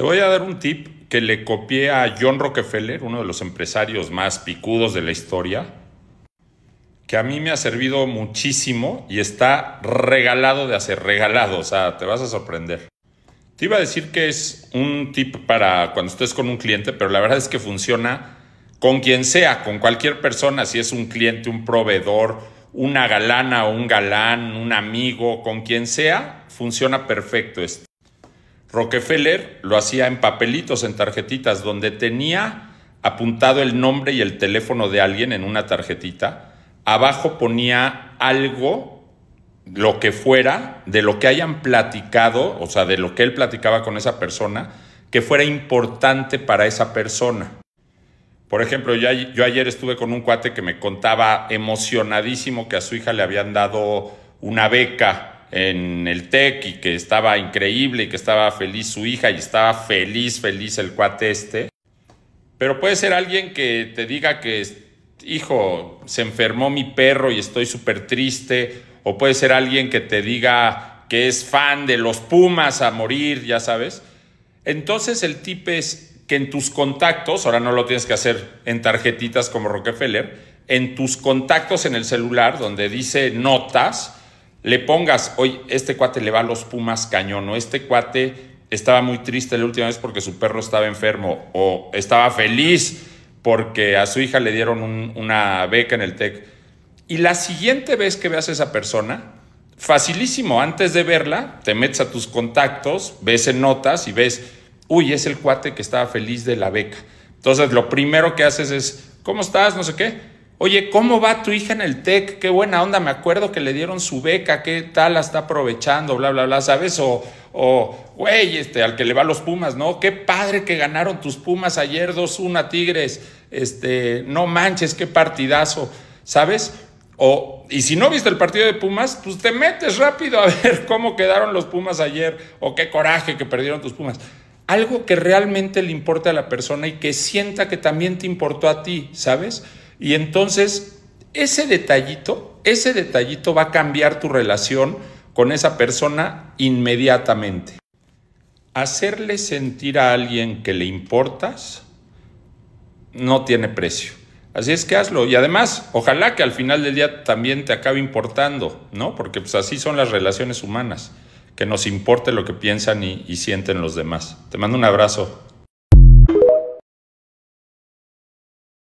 Te voy a dar un tip que le copié a John Rockefeller, uno de los empresarios más picudos de la historia, que a mí me ha servido muchísimo y está regalado de hacer, regalado, o sea, te vas a sorprender. Te iba a decir que es un tip para cuando estés con un cliente, pero la verdad es que funciona con quien sea, con cualquier persona, si es un cliente, un proveedor, una galana o un galán, un amigo, con quien sea, funciona perfecto este. Rockefeller lo hacía en papelitos, en tarjetitas, donde tenía apuntado el nombre y el teléfono de alguien en una tarjetita. Abajo ponía algo, lo que fuera, de lo que hayan platicado, o sea, de lo que él platicaba con esa persona, que fuera importante para esa persona. Por ejemplo, yo, ayer estuve con un cuate que me contaba emocionadísimo que a su hija le habían dado una beca en el TEC y que estaba increíble y que estaba feliz su hija y estaba feliz, feliz el cuate este. Pero puede ser alguien que te diga que, hijo, se enfermó mi perro y estoy súper triste. O puede ser alguien que te diga que es fan de los Pumas a morir, ya sabes. Entonces el tip es que en tus contactos, ahora no lo tienes que hacer en tarjetitas como Rockefeller, en tus contactos en el celular donde dice notas, le pongas, hoy este cuate le va a los Pumas cañón, o este cuate estaba muy triste la última vez porque su perro estaba enfermo, o estaba feliz porque a su hija le dieron una beca en el TEC. Y la siguiente vez que veas a esa persona, facilísimo, antes de verla, te metes a tus contactos, ves en notas y ves, uy, es el cuate que estaba feliz de la beca. Entonces lo primero que haces es, ¿cómo estás? No sé qué Oye, ¿cómo va tu hija en el TEC? Qué buena onda, me acuerdo que le dieron su beca, qué tal la está aprovechando, bla, bla, bla, ¿sabes? O, o güey, este, al que le va los Pumas, ¿no? Qué padre que ganaron tus Pumas ayer 2-1 Tigres, este, no manches, qué partidazo, ¿sabes? O, y si no viste el partido de Pumas, pues te metes rápido a ver cómo quedaron los Pumas ayer, o qué coraje que perdieron tus Pumas. Algo que realmente le importa a la persona y que sienta que también te importó a ti, ¿sabes? Y entonces, ese detallito, ese detallito va a cambiar tu relación con esa persona inmediatamente. Hacerle sentir a alguien que le importas no tiene precio. Así es que hazlo. Y además, ojalá que al final del día también te acabe importando, ¿no? Porque pues así son las relaciones humanas, que nos importe lo que piensan y, y sienten los demás. Te mando un abrazo.